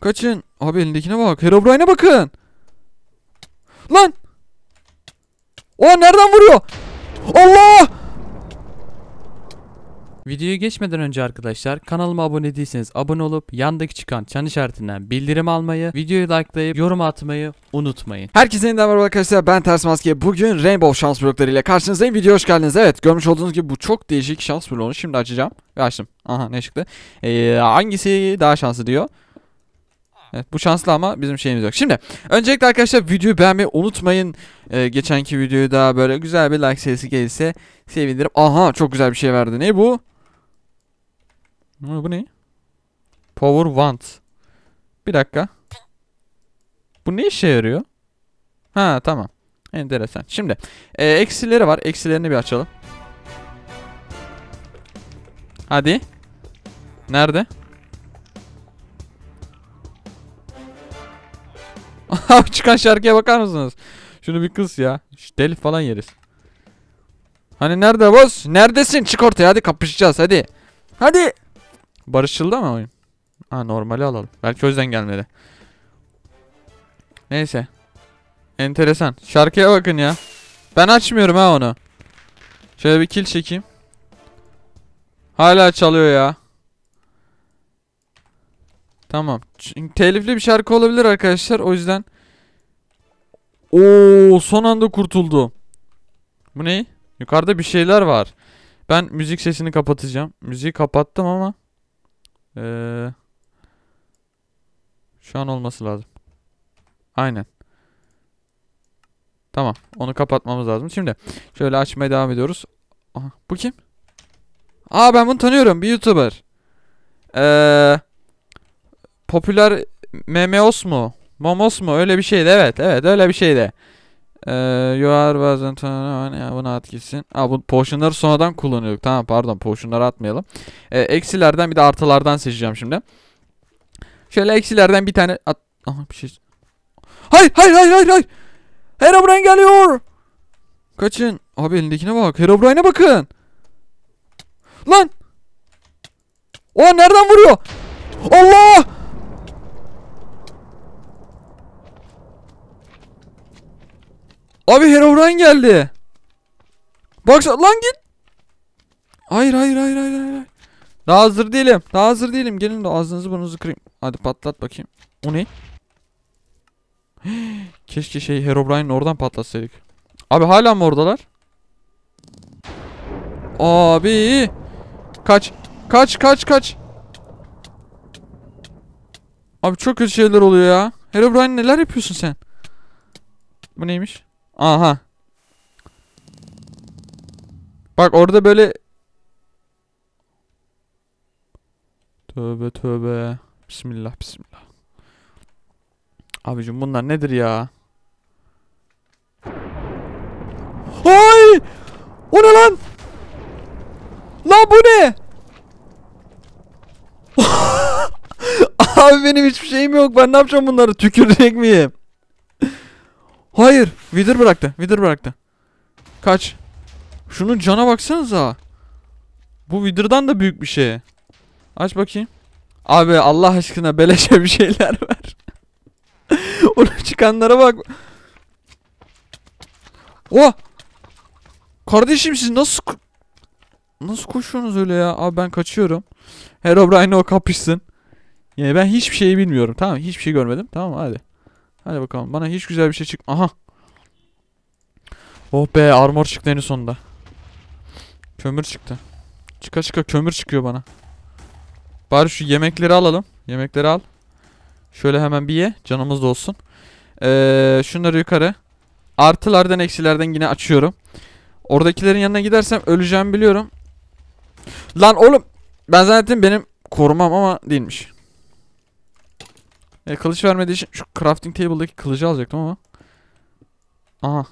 Kaçın. Abi elindekine bak. Herobrine'e bakın. Lan. O nereden vuruyor? Allah! Videoyu geçmeden önce arkadaşlar kanalıma abone değilseniz abone olup yandaki çıkan çan işaretinden bildirim almayı, videoyu likelayıp yorum atmayı unutmayın. Herkese yeniden merhaba arkadaşlar ben Ters Maske. Bugün Rainbow şans blokları ile karşınızdayım. Video hoş geldiniz. Evet görmüş olduğunuz gibi bu çok değişik şans bloğunu şimdi açacağım. Ve açtım. Aha ne çıktı? Ee, hangisi daha şanslı diyor. Evet bu şanslı ama bizim şeyimiz yok. Şimdi öncelikle arkadaşlar videoyu beğenmeyi unutmayın. Ee, geçenki videoyu daha böyle güzel bir like sayısı gelirse sevinirim. Aha çok güzel bir şey verdi. Ne bu? Bu ne? Power want. Bir dakika. Bu ne işe yarıyor? Ha tamam. Enteresan. Şimdi e, eksileri var. Eksilerini bir açalım. Hadi. Nerede? Abi çıkan şarkıya bakar mısınız? Şunu bir kız ya. Şu deli falan yeriz. Hani nerede boss? Neredesin? Çık ortaya hadi kapışacağız hadi. Hadi. Barışçılda mı oyun? Ha normali alalım. Belki o yüzden gelmedi. Neyse. Enteresan. Şarkıya bakın ya. Ben açmıyorum ha onu. Şöyle bir kill çekeyim. Hala çalıyor ya. Tamam. Çünkü telifli bir şarkı olabilir arkadaşlar. O yüzden. Oo, son anda kurtuldu. Bu ne? Yukarıda bir şeyler var. Ben müzik sesini kapatacağım. Müziği kapattım ama. Ee, şu an olması lazım. Aynen. Tamam. Onu kapatmamız lazım. Şimdi şöyle açmaya devam ediyoruz. Aha, bu kim? Aa ben bunu tanıyorum. Bir YouTuber. Eee popüler Memeos mu? Momos mu? Öyle bir şeydi. Evet. Evet. Öyle bir şeydi. Ee, you are bazen buna at gitsin. Aa, bu potionları sonradan kullanıyorduk. Tamam pardon potionları atmayalım. Ee, eksilerden bir de artılardan seçeceğim şimdi. Şöyle eksilerden bir tane at. Aha bir şey. Hayır hayır hayır hayır hayır. Herobrine geliyor. Kaçın. Abi elindekine bak. Herobrine'e bakın. Lan. O nereden vuruyor? Allah! Abi Herobrine geldi. Bak lan git. Hayır hayır hayır hayır hayır. Daha hazır değilim. Daha hazır değilim. Gelin de ağzınızı burnunuzu kırayım. Hadi patlat bakayım. O ne? Keşke şey Herobrine'in oradan patlatsaydık. Abi hala mı oradalar? Abi. Kaç. Kaç kaç kaç. Abi çok kötü şeyler oluyor ya. Herobrine neler yapıyorsun sen? Bu neymiş? Aha. Bak orada böyle Tövbe tövbe. Bismillah bismillah. Abicim bunlar nedir ya? Ay! O ne lan? Lan bu ne? Abi benim hiçbir şeyim yok. Ben ne yapacağım bunları? Tükürecek miyim? Hayır. Wither bıraktı. Wither bıraktı. Kaç. Şunun cana baksanıza. Bu Wither'dan da büyük bir şey. Aç bakayım. Abi Allah aşkına beleşe bir şeyler ver. Onu çıkanlara bak. Oh! Kardeşim siz nasıl nasıl koşuyorsunuz öyle ya? Abi ben kaçıyorum. Herobrine o kapışsın. Yani ben hiçbir şeyi bilmiyorum. Tamam hiçbir şey görmedim. Tamam hadi. Hadi bakalım. Bana hiç güzel bir şey çık. Aha. Oh be armor çıktı en sonunda. Kömür çıktı. Çıka çıka kömür çıkıyor bana. Bari şu yemekleri alalım. Yemekleri al. Şöyle hemen bir ye. Canımız da olsun. Ee, şunları yukarı. Artılardan eksilerden yine açıyorum. Oradakilerin yanına gidersem öleceğimi biliyorum. Lan oğlum. Ben zannettim benim korumam ama değilmiş. E, kılıç vermediği için şu crafting table'daki kılıcı alacaktım ama. Aha.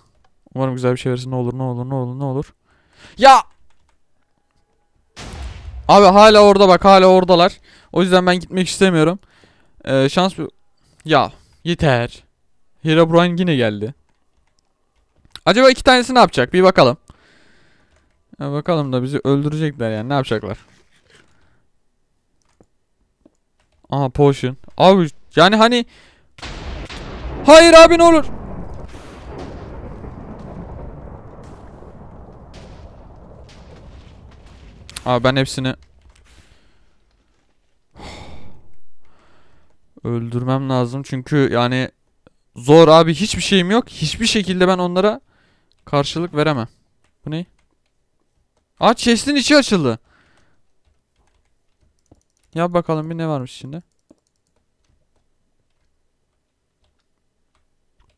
Umarım güzel bir şey verirsin. Ne olur ne olur ne olur ne olur. Ya! Abi hala orada bak hala oradalar. O yüzden ben gitmek istemiyorum. Ee, şans... Ya yeter. Herobrine yine geldi. Acaba iki tanesi ne yapacak? Bir bakalım. Ya e, bakalım da bizi öldürecekler yani ne yapacaklar. Aha potion. Abi yani hani Hayır abi ne olur. Abi ben hepsini öldürmem lazım çünkü yani zor abi hiçbir şeyim yok. Hiçbir şekilde ben onlara karşılık veremem. Bu ne? Aa chest'in içi açıldı. Yap bakalım bir ne varmış içinde.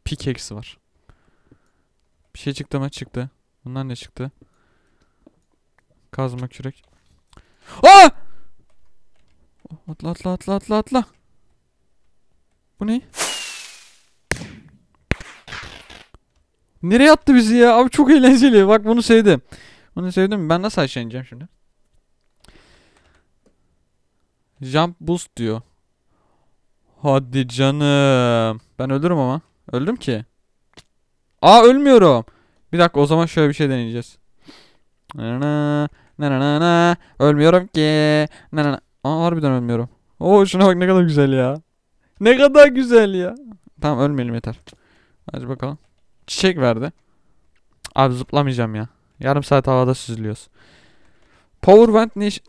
Pickaxe var. Bir şey çıktı mı? Çıktı. Bundan ne çıktı? Kazma kürek. Aa! Atla atla atla atla atla. Bu ne? Nereye attı bizi ya? Abi çok eğlenceli. Bak bunu sevdim. Bunu sevdim. Ben nasıl aşağı şimdi? Jump boost diyor. Hadi canım. Ben ölürüm ama. Öldüm ki. Aa ölmüyorum. Bir dakika o zaman şöyle bir şey deneyeceğiz. Na na na ölmüyorum ki. Na na. Aa harbiden ölmüyorum. Oo şuna bak ne kadar güzel ya. Ne kadar güzel ya. Tamam ölmeyelim yeter. Hadi bakalım. Çiçek verdi. Abi zıplamayacağım ya. Yarım saat havada süzülüyoruz. Power vent ne iş...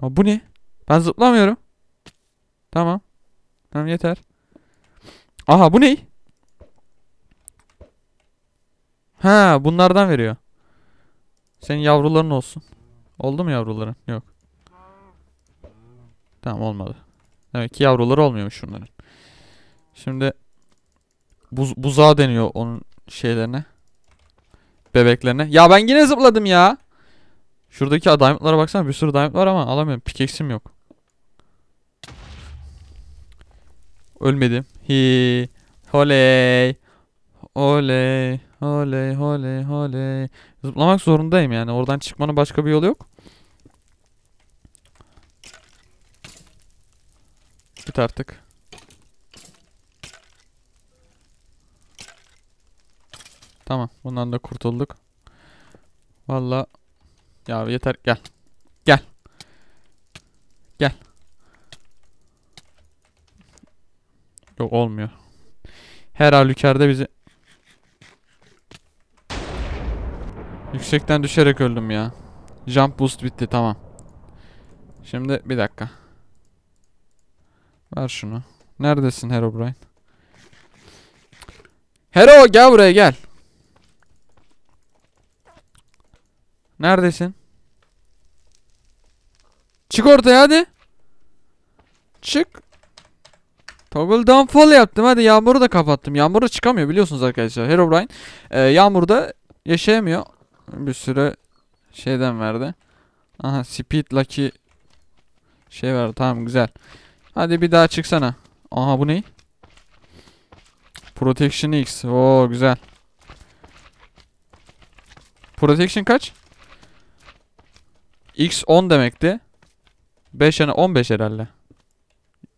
Aa, bu ne? Ben zıplamıyorum. Tamam. Tamam yeter. Aha bu ney? Ha bunlardan veriyor. Senin yavruların olsun. Oldu mu yavruların? Yok. Tamam olmadı. Demek ki yavruları olmuyormuş şunların? Şimdi buz, buzağı deniyor onun şeylerine. Bebeklerine. Ya ben yine zıpladım ya. Şuradaki diamondlara baksana bir sürü diamond var ama alamıyorum. Pickaxe'im yok. Ölmedim. Hi. Holey. Oley. Oley. Oley. Oley. Zıplamak zorundayım yani. Oradan çıkmanın başka bir yolu yok. Git artık. Tamam. Bundan da kurtulduk. Valla. Ya yeter. Gel. Gel. Gel. Yok olmuyor. Her halükarda bizi... Yüksekten düşerek öldüm ya. Jump boost bitti tamam. Şimdi bir dakika. Ver şunu. Neredesin Hero Brian? Hero gel buraya gel. Neredesin? Çık ortaya hadi. Çık. Toggle downfall yaptım. Hadi yağmuru da kapattım. Yağmuru çıkamıyor biliyorsunuz arkadaşlar. Herobrine e, yağmurda yaşayamıyor. Bir sürü şeyden verdi. Aha speed lucky şey verdi. Tamam güzel. Hadi bir daha çıksana. Aha bu ne? Protection X. Oo güzel. Protection kaç? X 10 demekti. 5 yani 15 herhalde.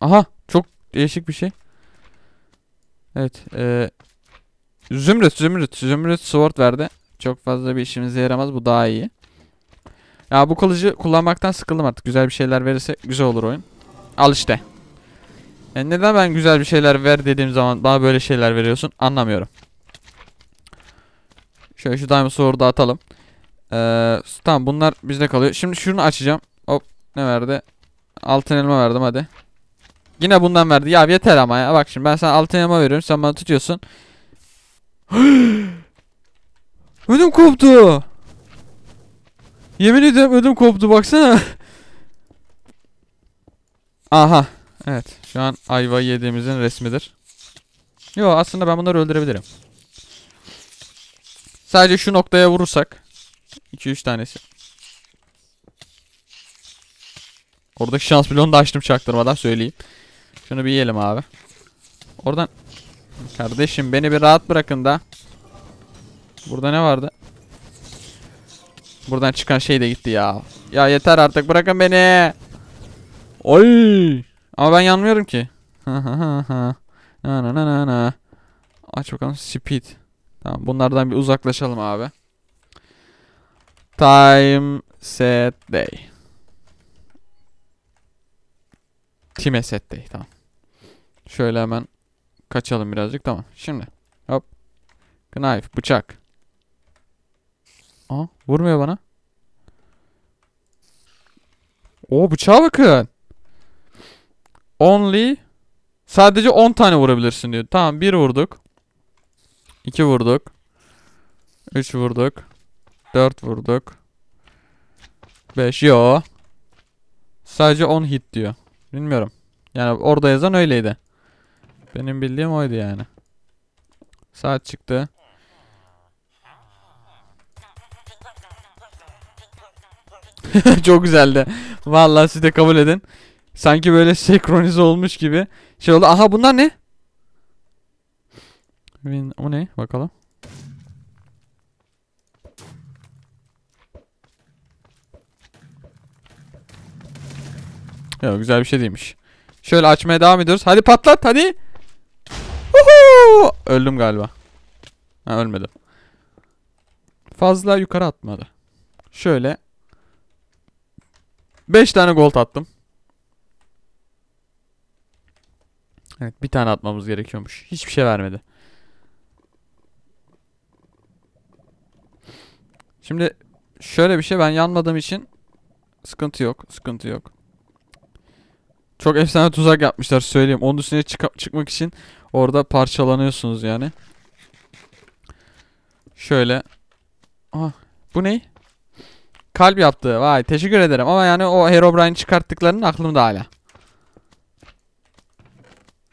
Aha çok değişik bir şey. Evet. E, zümrüt, zümrüt, zümrüt sword verdi. Çok fazla bir işimize yaramaz. Bu daha iyi. Ya bu kılıcı kullanmaktan sıkıldım artık. Güzel bir şeyler verirse güzel olur oyun. Al işte. Yani e, neden ben güzel bir şeyler ver dediğim zaman daha böyle şeyler veriyorsun anlamıyorum. Şöyle şu diamond sword'u atalım. Ee, tamam bunlar bizde kalıyor. Şimdi şunu açacağım. Hop ne verdi? Altın elma verdim hadi. Yine bundan verdi. Ya yeter ama ya. Bak şimdi ben sana altın yama veriyorum. Sen bana tutuyorsun. ödüm koptu. Yemin ediyorum ödüm koptu baksana. Aha. Evet. Şu an ayva yediğimizin resmidir. Yo aslında ben bunları öldürebilirim. Sadece şu noktaya vurursak. 2-3 tanesi. Oradaki şans bloğunu da açtım çaktırmadan söyleyeyim. Şunu bir yiyelim abi. Oradan... Kardeşim beni bir rahat bırakın da. Burada ne vardı? Buradan çıkan şey de gitti ya. Ya yeter artık bırakın beni. Oy. Ama ben yanmıyorum ki. Ha ha ha. na na na na. Aç bakalım speed. Tamam bunlardan bir uzaklaşalım abi. Time set day. Time set day tamam. Şöyle hemen kaçalım birazcık. Tamam. Şimdi. Hop. Knife. Bıçak. Aa vurmuyor bana. O bıçağa bakın. Only sadece 10 tane vurabilirsin diyor. Tamam 1 vurduk. 2 vurduk. 3 vurduk. 4 vurduk. 5 yo. Sadece 10 hit diyor. Bilmiyorum. Yani orada yazan öyleydi. Benim bildiğim oydu yani. Saat çıktı. Çok güzeldi. Vallahi siz de kabul edin. Sanki böyle senkronize olmuş gibi. Şey oldu. Aha bunlar ne? O ne? Bakalım. Ya güzel bir şey değilmiş. Şöyle açmaya devam ediyoruz. Hadi patlat hadi. Uhu! Öldüm galiba. Ha ölmedim. Fazla yukarı atmadı. Şöyle. 5 tane gold attım. Evet bir tane atmamız gerekiyormuş. Hiçbir şey vermedi. Şimdi şöyle bir şey ben yanmadığım için sıkıntı yok. Sıkıntı yok. Çok efsane tuzak yapmışlar söyleyeyim. Onun üstüne çık çıkmak için Orada parçalanıyorsunuz yani. Şöyle. Aha, bu ne? Kalp yaptı. Vay teşekkür ederim. Ama yani o Herobrine'i çıkarttıklarının aklımda hala.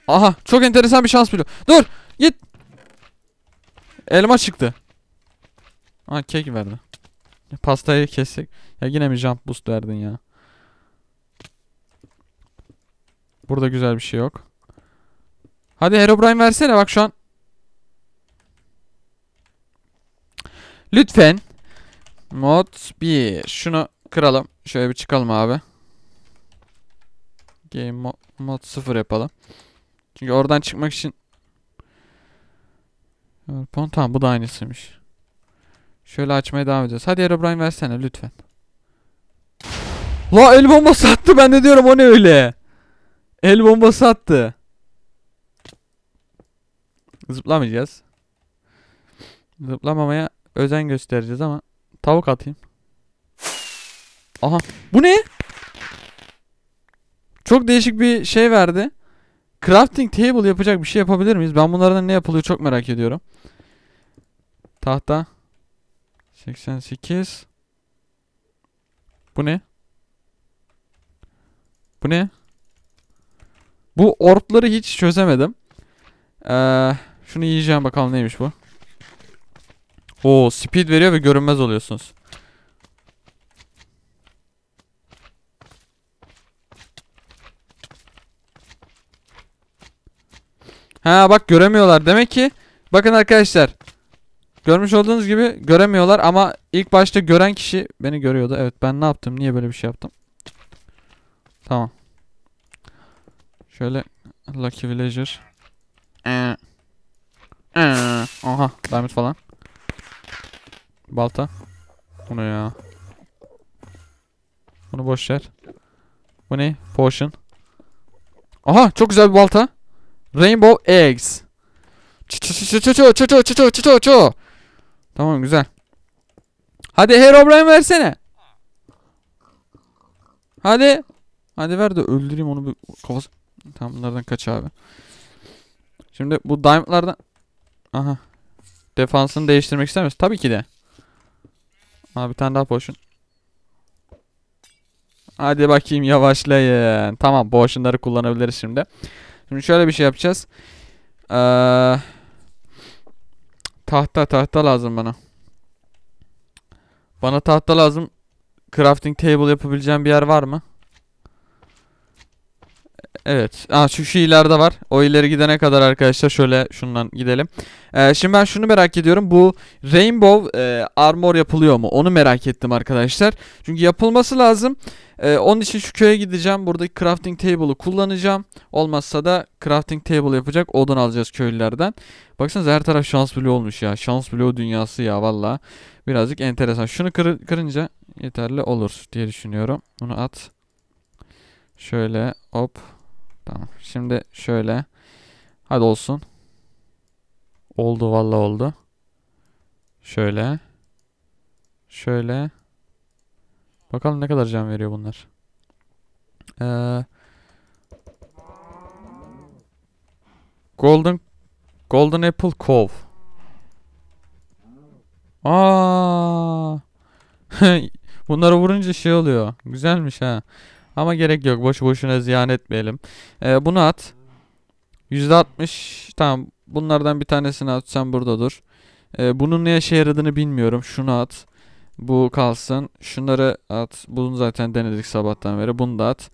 Aha çok enteresan bir şans biliyor. Dur git. Elma çıktı. Aha kek verdi. Pastayı kessek. Ya yine mi jump boost verdin ya? Burada güzel bir şey yok. Hadi Herobrine versene bak şu an. Lütfen. Mod 1. Şunu kıralım. Şöyle bir çıkalım abi. Game mod, mod 0 yapalım. Çünkü oradan çıkmak için Tamam bu da aynısıymış. Şöyle açmaya devam edeceğiz. Hadi Herobrine versene lütfen. La el bombası attı ben de diyorum o ne öyle. El bombası attı. Zıplamayacağız. Zıplamamaya özen göstereceğiz ama tavuk atayım. Aha. Bu ne? Çok değişik bir şey verdi. Crafting table yapacak bir şey yapabilir miyiz? Ben bunlardan ne yapılıyor çok merak ediyorum. Tahta. 88. Bu ne? Bu ne? Bu orpları hiç çözemedim. Eee... Şunu yiyeceğim bakalım neymiş bu. Oo speed veriyor ve görünmez oluyorsunuz. Ha bak göremiyorlar. Demek ki bakın arkadaşlar. Görmüş olduğunuz gibi göremiyorlar ama ilk başta gören kişi beni görüyordu. Evet ben ne yaptım? Niye böyle bir şey yaptım? Tamam. Şöyle Lucky Villager. Ee. Aha diamond falan. Balta. Bunu ya. Bunu boş ver. Bu ne? Potion. Aha çok güzel bir balta. Rainbow eggs. Ço Tamam güzel. Hadi Hero Herobrine versene. Hadi. Hadi ver de öldüreyim onu bir kafası. Tamam bunlardan kaç abi. Şimdi bu diamondlardan. Aha Defansını değiştirmek ister misin? Tabii ki de. Aa bir tane daha boşun. Hadi bakayım yavaşlayın. Tamam potionları kullanabiliriz şimdi. Şimdi şöyle bir şey yapacağız. Ee, tahta tahta lazım bana. Bana tahta lazım. Crafting table yapabileceğim bir yer var mı? Evet. Aa, şu, şu ileride var. O ileri gidene kadar arkadaşlar şöyle şundan gidelim. Ee, şimdi ben şunu merak ediyorum. Bu Rainbow e, Armor yapılıyor mu? Onu merak ettim arkadaşlar. Çünkü yapılması lazım. Ee, onun için şu köye gideceğim. Buradaki crafting table'ı kullanacağım. Olmazsa da crafting table yapacak. Odun alacağız köylülerden. Baksanıza her taraf şans bloğu olmuş ya. Şans bloğu dünyası ya valla. Birazcık enteresan. Şunu kır kırınca yeterli olur diye düşünüyorum. Bunu at. Şöyle hop. Tamam. Şimdi şöyle. Hadi olsun. Oldu valla oldu. Şöyle. Şöyle. Bakalım ne kadar can veriyor bunlar. Ee, Golden Golden Apple Cove. Aa! Bunları vurunca şey oluyor. Güzelmiş ha. Ama gerek yok. Boş boşuna ziyan etmeyelim. Ee, bunu at. %60. Tamam. Bunlardan bir tanesini at. Sen burada dur. Ee, bunun ne işe yaradığını bilmiyorum. Şunu at. Bu kalsın. Şunları at. Bunu zaten denedik sabahtan beri. Bunu da at.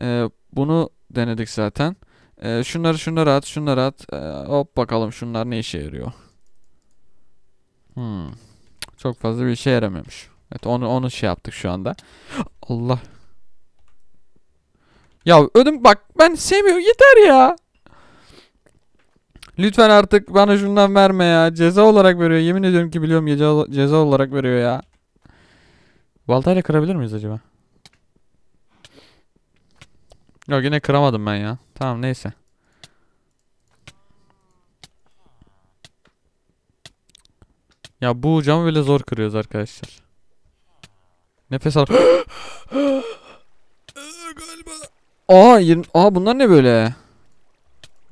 Ee, bunu denedik zaten. Ee, şunları şunları at. Şunları at. Ee, hop bakalım şunlar ne işe yarıyor. Hmm. Çok fazla bir işe yaramamış. Evet onu onu şey yaptık şu anda. Allah ya ödüm bak ben sevmiyorum yeter ya. Lütfen artık bana şundan verme ya. Ceza olarak veriyor. Yemin ediyorum ki biliyorum ceza, ceza olarak veriyor ya. Baltayla kırabilir miyiz acaba? Ya yine kıramadım ben ya. Tamam neyse. Ya bu camı bile zor kırıyoruz arkadaşlar. Nefes al. Aa 20. Aa bunlar ne böyle?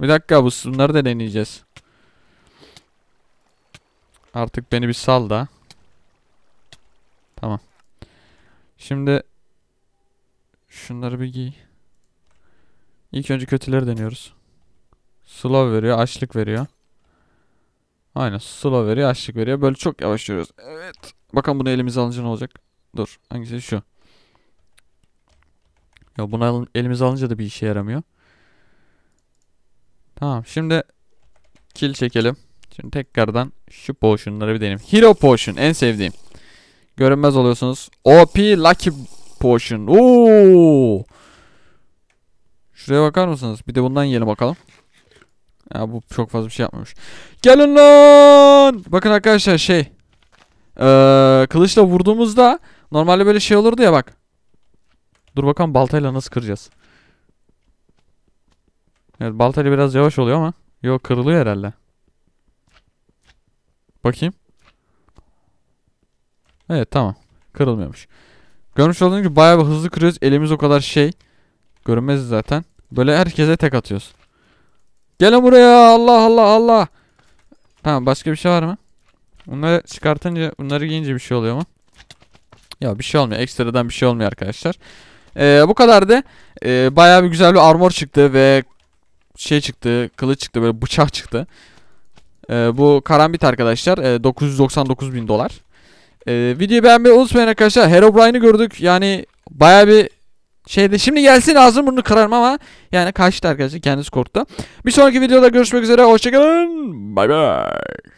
Bir dakika bu bunları da deneyeceğiz. Artık beni bir sal da. Tamam. Şimdi şunları bir giy. İlk önce kötüleri deniyoruz. Slow veriyor, açlık veriyor. Aynen slow veriyor, açlık veriyor. Böyle çok yavaş yürüyoruz. Evet. Bakalım bunu elimize alınca ne olacak? Dur. Hangisi? Şu. Ya bunu elimize alınca da bir işe yaramıyor. Tamam şimdi kill çekelim. Şimdi tekrardan şu potionları bir deneyim. Hero potion en sevdiğim. Görünmez oluyorsunuz. OP Lucky potion. Oo! Şuraya bakar mısınız? Bir de bundan yiyelim bakalım. Ya bu çok fazla bir şey yapmamış. Gelin lan! Bakın arkadaşlar şey. Ee, kılıçla vurduğumuzda normalde böyle şey olurdu ya bak. Dur bakalım baltayla nasıl kıracağız. Evet baltayla biraz yavaş oluyor ama. Yok kırılıyor herhalde. Bakayım. Evet tamam. Kırılmıyormuş. Görmüş olduğunuz gibi bayağı bir hızlı kırıyoruz. Elimiz o kadar şey. Görünmez zaten. Böyle herkese tek atıyoruz. Gelin buraya Allah Allah Allah. Tamam başka bir şey var mı? Bunları çıkartınca bunları giyince bir şey oluyor mu? Ya bir şey olmuyor. Ekstradan bir şey olmuyor arkadaşlar. Ee, bu kadar da e, bayağı bir güzel bir armor çıktı ve şey çıktı, kılıç çıktı, böyle bıçak çıktı. Ee, bu karambit arkadaşlar. E, 999 bin dolar. Ee, videoyu beğenmeyi unutmayın arkadaşlar. Herobrine'ı gördük. Yani bayağı bir şeydi şimdi gelsin ağzını burnunu kırarım ama yani kaçtı arkadaşlar kendisi korktu. Bir sonraki videoda görüşmek üzere. Hoşçakalın. Bay bay.